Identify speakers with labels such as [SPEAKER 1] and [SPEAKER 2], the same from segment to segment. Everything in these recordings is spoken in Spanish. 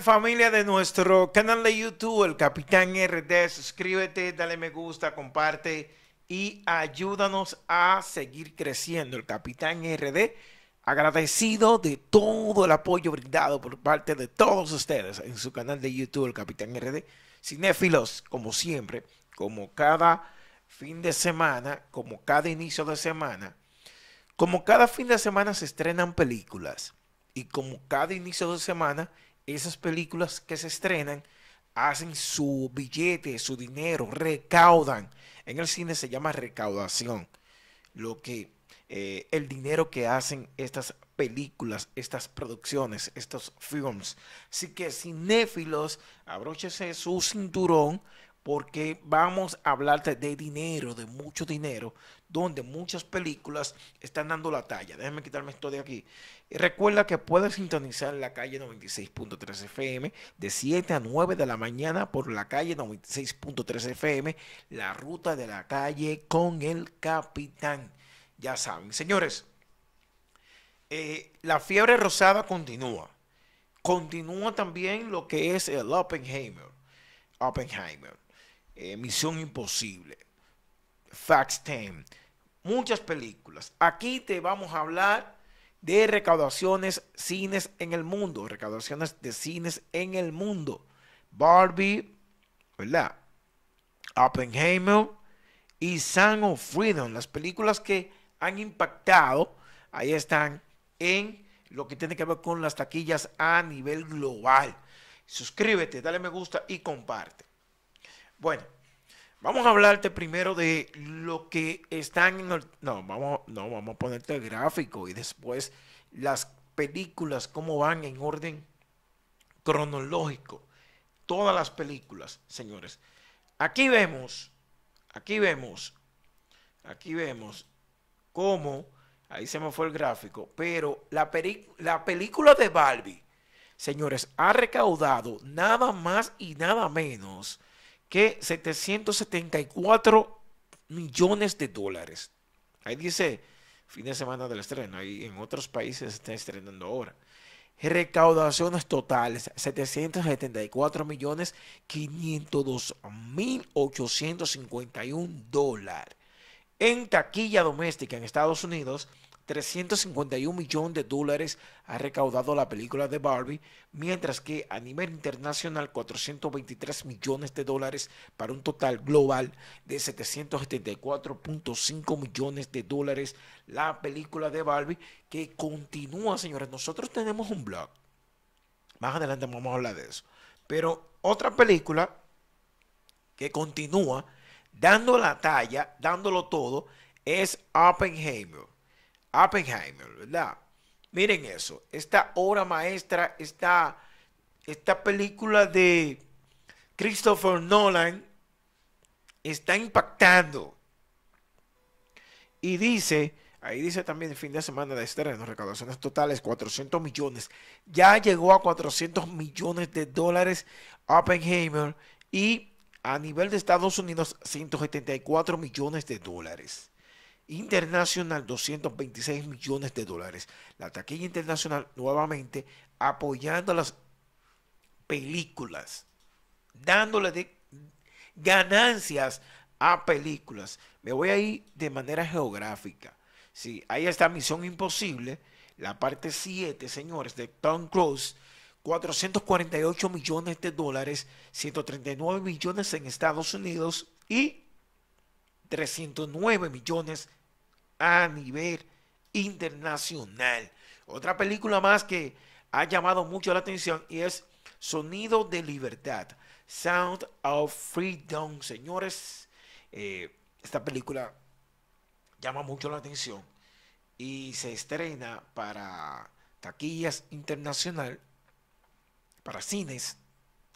[SPEAKER 1] familia de nuestro canal de YouTube, el Capitán RD? Suscríbete, dale me gusta, comparte y ayúdanos a seguir creciendo. El Capitán RD, agradecido de todo el apoyo brindado por parte de todos ustedes en su canal de YouTube, el Capitán RD. Cinéfilos, como siempre, como cada fin de semana, como cada inicio de semana, como cada fin de semana se estrenan películas y como cada inicio de semana esas películas que se estrenan hacen su billete, su dinero, recaudan. En el cine se llama recaudación. Lo que eh, el dinero que hacen estas películas, estas producciones, estos films. Así que cinéfilos, abróchese su cinturón porque vamos a hablarte de dinero, de mucho dinero, donde muchas películas están dando la talla. Déjenme quitarme esto de aquí. Y recuerda que puedes sintonizar la calle 96.3 FM de 7 a 9 de la mañana por la calle 96.3 FM, la ruta de la calle con el capitán. Ya saben, señores, eh, la fiebre rosada continúa. Continúa también lo que es el Oppenheimer. Oppenheimer. Eh, Misión Imposible, Facts 10, muchas películas. Aquí te vamos a hablar de recaudaciones cines en el mundo, recaudaciones de cines en el mundo. Barbie, ¿verdad? Oppenheimer y Sound of Freedom, las películas que han impactado, ahí están en lo que tiene que ver con las taquillas a nivel global. Suscríbete, dale me gusta y comparte. Bueno, vamos a hablarte primero de lo que están en No, vamos, no, vamos a ponerte el gráfico y después las películas, cómo van en orden cronológico. Todas las películas, señores. Aquí vemos, aquí vemos, aquí vemos cómo, ahí se me fue el gráfico, pero la, la película de Barbie, señores, ha recaudado nada más y nada menos que 774 millones de dólares. Ahí dice fin de semana del estreno, ahí en otros países se está estrenando ahora. Recaudaciones totales, 774 millones 502 mil 851 dólares. En taquilla doméstica en Estados Unidos, 351 millones de dólares ha recaudado la película de Barbie, mientras que a nivel internacional 423 millones de dólares para un total global de 774.5 millones de dólares la película de Barbie que continúa, señores. Nosotros tenemos un blog. Más adelante vamos a hablar de eso. Pero otra película que continúa dando la talla, dándolo todo, es Oppenheimer. Oppenheimer, ¿verdad? Miren eso, esta obra maestra, esta, esta película de Christopher Nolan está impactando. Y dice, ahí dice también el fin de semana de estreno, recaudaciones totales 400 millones. Ya llegó a 400 millones de dólares Oppenheimer y a nivel de Estados Unidos 174 millones de dólares internacional 226 millones de dólares. La taquilla internacional nuevamente apoyando las películas, dándole ganancias a películas. Me voy a ir de manera geográfica. Sí, ahí está Misión Imposible, la parte 7, señores, de Tom Cruise. 448 millones de dólares, 139 millones en Estados Unidos y 309 millones a nivel internacional. Otra película más que ha llamado mucho la atención y es Sonido de Libertad, Sound of Freedom. Señores, eh, esta película llama mucho la atención y se estrena para taquillas internacional, para cines,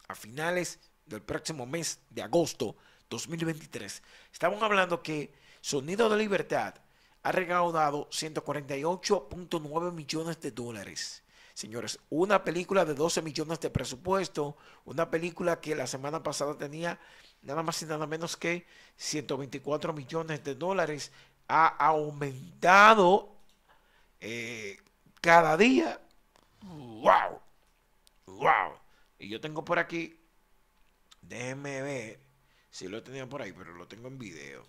[SPEAKER 1] a finales del próximo mes de agosto 2023. Estamos hablando que Sonido de Libertad ha recaudado 148.9 millones de dólares. Señores, una película de 12 millones de presupuesto, una película que la semana pasada tenía nada más y nada menos que 124 millones de dólares, ha aumentado eh, cada día. ¡Wow! ¡Wow! Y yo tengo por aquí, déjenme ver Sí lo tenía por ahí, pero lo tengo en video.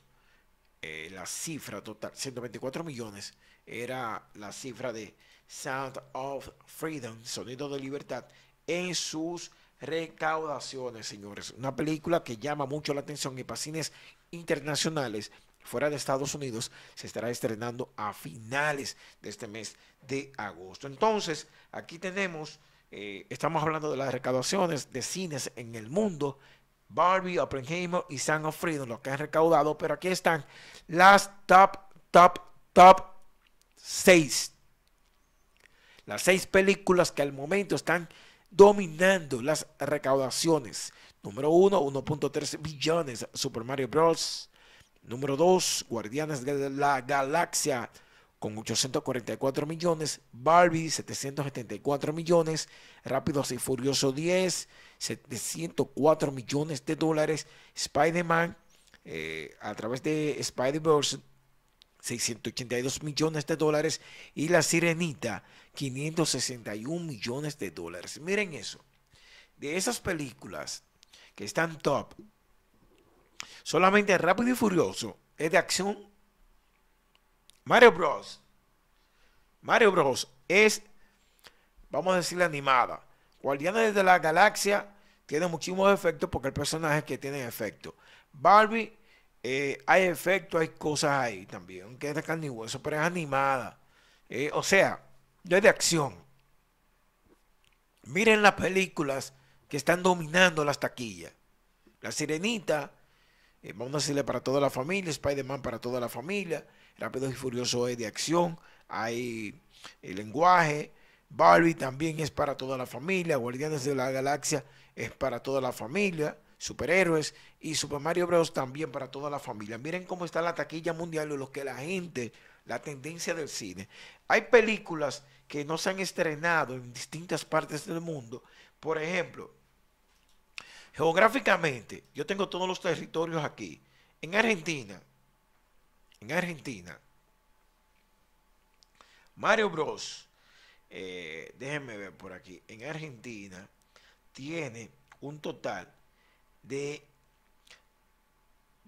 [SPEAKER 1] Eh, la cifra total, 124 millones, era la cifra de Sound of Freedom, Sonido de Libertad, en sus recaudaciones, señores. Una película que llama mucho la atención y para cines internacionales fuera de Estados Unidos se estará estrenando a finales de este mes de agosto. Entonces, aquí tenemos, eh, estamos hablando de las recaudaciones de cines en el mundo Barbie, Oppenheimer y San of Freedom, lo que han recaudado, pero aquí están las top, top, top 6. Las seis películas que al momento están dominando las recaudaciones. Número 1, 1.3 billones, Super Mario Bros. Número 2, Guardianes de la Galaxia, con 844 millones, Barbie 774 millones, Rápidos y Furioso 10, 704 millones de dólares, Spider-Man eh, a través de Spider-Verse 682 millones de dólares y La Sirenita 561 millones de dólares. Miren eso, de esas películas que están top, solamente Rápido y Furioso es de acción Mario Bros. Mario Bros. es, vamos a decirle animada. Guardianes de la Galaxia tiene muchísimos efectos porque el personaje es que tiene efectos. Barbie, eh, hay efectos, hay cosas ahí también, que es de carne pero es animada. Eh, o sea, yo es de acción. Miren las películas que están dominando las taquillas. La Sirenita, eh, vamos a decirle para toda la familia, Spider-Man para toda la familia, Rápidos y Furioso es de acción, hay el eh, lenguaje, Barbie también es para toda la familia, Guardianes de la Galaxia es para toda la familia, superhéroes y Super Mario Bros. también para toda la familia. Miren cómo está la taquilla mundial y lo que la gente, la tendencia del cine. Hay películas que no se han estrenado en distintas partes del mundo. Por ejemplo, geográficamente, yo tengo todos los territorios aquí. En Argentina, en Argentina, Mario Bros, eh, déjenme ver por aquí, en Argentina tiene un total de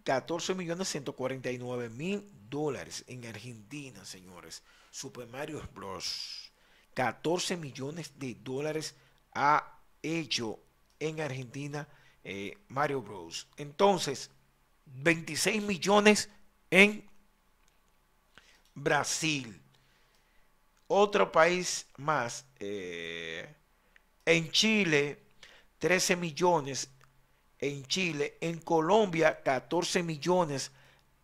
[SPEAKER 1] 14 millones 149 mil dólares en Argentina, señores. Super Mario Bros. 14 millones de dólares ha hecho en Argentina eh, Mario Bros. Entonces, 26 millones en Brasil. Otro país más. Eh, en Chile, 13 millones. En Chile, en Colombia, 14 millones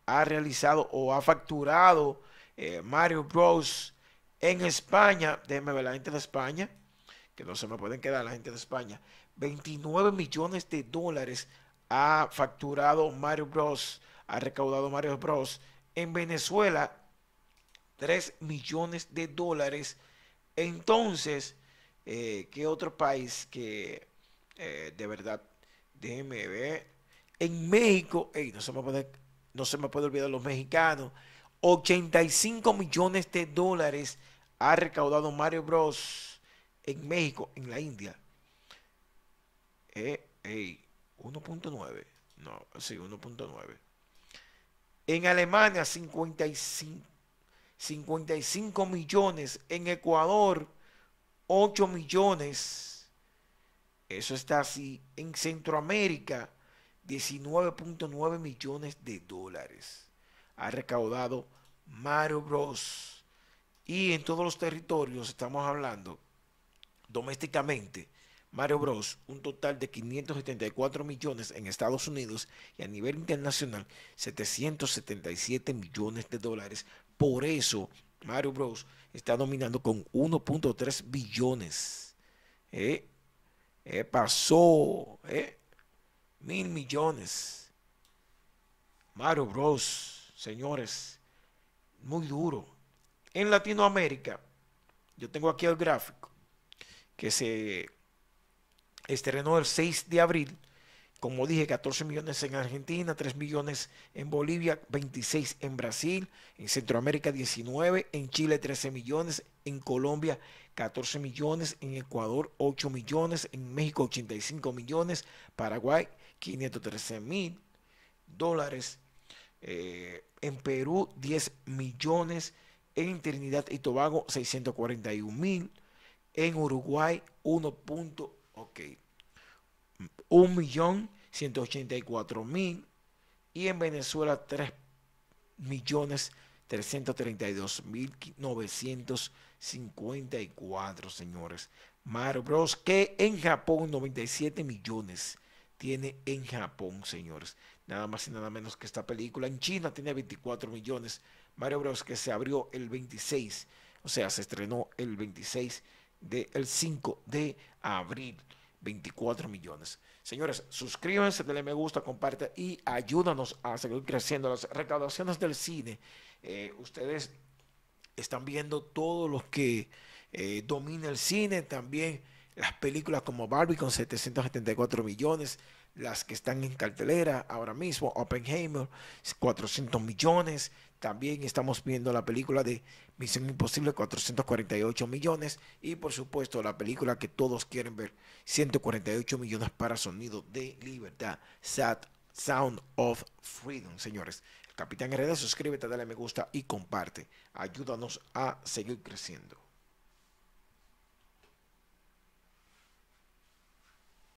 [SPEAKER 1] ha realizado o ha facturado eh, Mario Bros. En España, déjenme ver la gente de España, que no se me pueden quedar la gente de España, 29 millones de dólares ha facturado Mario Bros. Ha recaudado Mario Bros. En Venezuela, 3 millones de dólares. Entonces, eh, ¿qué otro país que eh, de verdad, déjeme ver? En México, no, se me puede, no se me puede olvidar los mexicanos, 85 millones de dólares ha recaudado Mario Bros en México, en la India. 1.9. Eh, no, sí, 1.9. En Alemania, 55 55 millones. En Ecuador, 8 millones. Eso está así. En Centroamérica, 19.9 millones de dólares. Ha recaudado Mario Bros. Y en todos los territorios estamos hablando domésticamente Mario Bros un total de 574 millones en Estados Unidos y a nivel internacional 777 millones de dólares. Por eso Mario Bros está dominando con 1.3 billones. ¿Eh? pasó ¿Eh? mil millones. Mario Bros, señores, muy duro. En Latinoamérica, yo tengo aquí el gráfico que se este el 6 de abril. Como dije, 14 millones en Argentina, 3 millones en Bolivia, 26 en Brasil, en Centroamérica 19, en Chile 13 millones, en Colombia 14 millones, en Ecuador 8 millones, en México 85 millones, Paraguay 513 mil dólares, eh, en Perú 10 millones, en Trinidad y Tobago 641 mil, en Uruguay 1. Ok. 1.184.000 y en Venezuela millones 3.332.954, señores. Mario Bros, que en Japón 97 millones tiene en Japón, señores. Nada más y nada menos que esta película. En China tiene 24 millones. Mario Bros, que se abrió el 26, o sea, se estrenó el 26 del 5 de abril. 24 millones. Señores, suscríbanse, denle me gusta, compartan y ayúdanos a seguir creciendo. Las recaudaciones del cine, eh, ustedes están viendo todos los que eh, domina el cine, también las películas como Barbie con 774 millones, las que están en cartelera ahora mismo, Oppenheimer, 400 millones. También estamos viendo la película de Misión Imposible, 448 millones. Y por supuesto la película que todos quieren ver, 148 millones para Sonido de Libertad, Sad Sound of Freedom, señores. Capitán Heredia, suscríbete, dale me gusta y comparte. Ayúdanos a seguir creciendo.